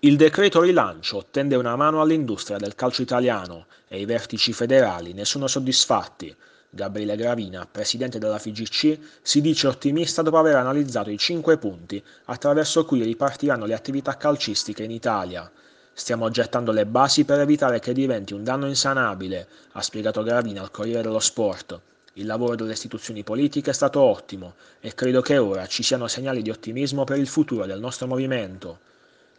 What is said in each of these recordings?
Il decreto rilancio tende una mano all'industria del calcio italiano e i vertici federali ne sono soddisfatti. Gabriele Gravina, presidente della FIGC, si dice ottimista dopo aver analizzato i cinque punti attraverso cui ripartiranno le attività calcistiche in Italia. Stiamo gettando le basi per evitare che diventi un danno insanabile, ha spiegato Gravina al Corriere dello Sport. Il lavoro delle istituzioni politiche è stato ottimo e credo che ora ci siano segnali di ottimismo per il futuro del nostro movimento.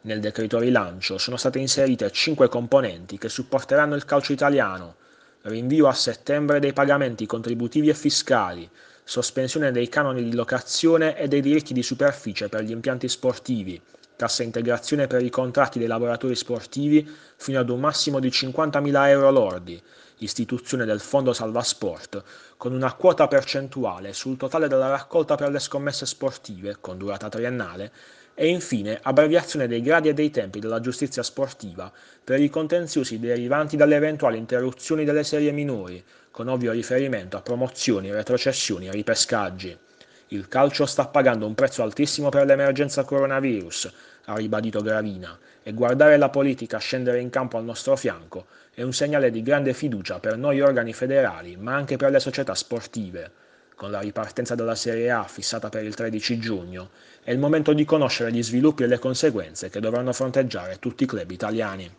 Nel decreto rilancio sono state inserite cinque componenti che supporteranno il calcio italiano, rinvio a settembre dei pagamenti contributivi e fiscali, sospensione dei canoni di locazione e dei diritti di superficie per gli impianti sportivi, cassa integrazione per i contratti dei lavoratori sportivi fino ad un massimo di 50.000 euro lordi, istituzione del Fondo Salva Sport, con una quota percentuale sul totale della raccolta per le scommesse sportive, con durata triennale, e infine abbreviazione dei gradi e dei tempi della giustizia sportiva per i contenziosi derivanti dalle eventuali interruzioni delle serie minori, con ovvio riferimento a promozioni, retrocessioni e ripescaggi. Il calcio sta pagando un prezzo altissimo per l'emergenza coronavirus, ha ribadito Gravina, e guardare la politica scendere in campo al nostro fianco è un segnale di grande fiducia per noi organi federali, ma anche per le società sportive. Con la ripartenza della Serie A fissata per il 13 giugno, è il momento di conoscere gli sviluppi e le conseguenze che dovranno fronteggiare tutti i club italiani.